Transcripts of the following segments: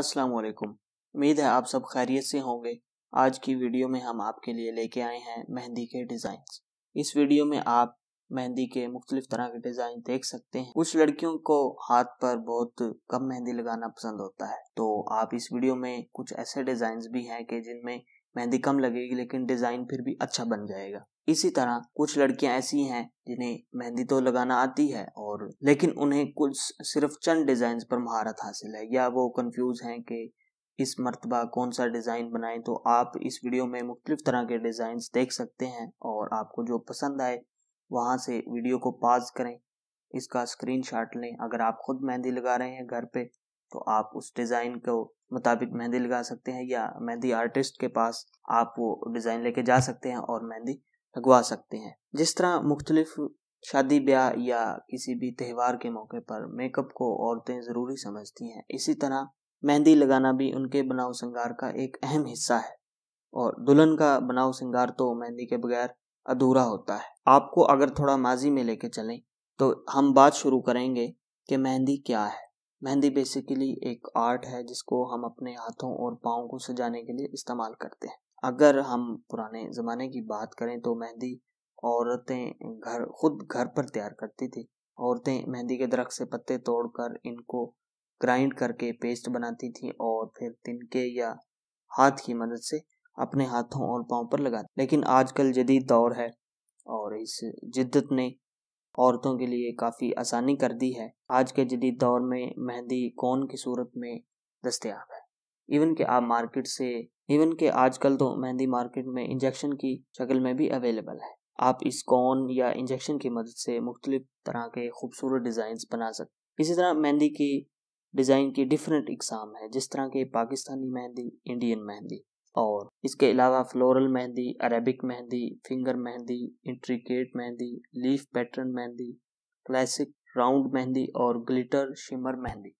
अस्सलाम वालेकुम उम्मीद है आप सब खैरियत से होंगे आज की वीडियो में हम आपके लिए लेके आए हैं मेहंदी के डिजाइन इस वीडियो में आप मेहंदी के मुख्तलिफ तरह के डिज़ाइन देख सकते हैं कुछ लड़कियों को हाथ पर बहुत कम मेहंदी लगाना पसंद होता है तो आप इस वीडियो में कुछ ऐसे डिज़ाइन भी हैं कि जिनमें मेहंदी कम लगेगी लेकिन डिज़ाइन फिर भी अच्छा बन जाएगा इसी तरह कुछ लड़कियां ऐसी हैं जिन्हें मेहंदी तो लगाना आती है और लेकिन उन्हें कुछ सिर्फ चंद डिज़ाइन पर महारत हासिल है या वो कंफ्यूज हैं कि इस मरतबा कौन सा डिज़ाइन बनाए तो आप इस वीडियो में मुख्तलिफ तरह के डिज़ाइन देख सकते हैं और आपको जो पसंद आए वहाँ से वीडियो को पॉज करें इसका स्क्रीन शॉट लें अगर आप खुद मेहंदी लगा रहे हैं घर पे तो आप उस डिज़ाइन को मुताबिक मेहंदी लगा सकते हैं या मेहंदी आर्टिस्ट के पास आप वो डिज़ाइन लेके जा सकते हैं और मेहंदी लगवा सकते हैं जिस तरह मुख्तलिफ शादी ब्याह या किसी भी त्यौहार के मौके पर मेकअप को औरतें ज़रूरी समझती हैं इसी तरह मेहंदी लगाना भी उनके बनाव श्रृंगार का एक अहम हिस्सा है और दुल्हन का बनाव श्रृंगार तो मेहंदी के बगैर अधूरा होता है आपको अगर थोड़ा माजी में लेके चलें तो हम बात शुरू करेंगे कि मेहंदी क्या है मेहंदी बेसिकली एक आर्ट है जिसको हम अपने हाथों और पाँव को सजाने के लिए इस्तेमाल करते हैं अगर हम पुराने ज़माने की बात करें तो मेहंदी औरतें घर खुद घर पर तैयार करती थी औरतें मेहंदी के दरख्त से पत्ते तोड़कर इनको ग्राइंड करके पेस्ट बनाती थी और फिर तिनके या हाथ की मदद से अपने हाथों और पाँव पर लगाती लेकिन आजकल जदीद दौर है और इस जिद्दत ने औरतों के लिए काफ़ी आसानी कर दी है आज के जदीद दौर में मेहंदी कौन की सूरत में दस्तियाब है इवन कि आप मार्केट से इवन के आजकल तो मेहंदी मार्केट में इंजेक्शन की शक्ल में भी अवेलेबल है आप इस कॉन या इंजेक्शन की मदद से मुख्तलिफ तरह के खूबसूरत डिज़ाइन बना सकते इसी तरह मेहंदी की डिज़ाइन की डिफरेंट इकसाम है जिस तरह के पाकिस्तानी मेहंदी इंडियन मेहंदी और इसके अलावा floral mehndi Arabic mehndi finger mehndi intricate mehndi leaf pattern mehndi classic round mehndi और ग्लिटर शिमर मेहंदी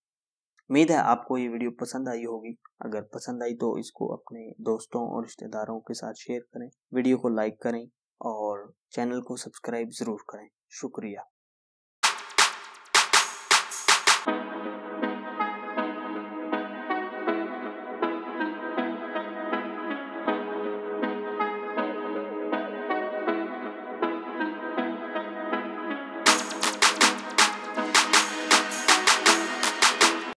उम्मीद है आपको ये वीडियो पसंद आई होगी अगर पसंद आई तो इसको अपने दोस्तों और रिश्तेदारों के साथ शेयर करें वीडियो को लाइक करें और चैनल को सब्सक्राइब ज़रूर करें शुक्रिया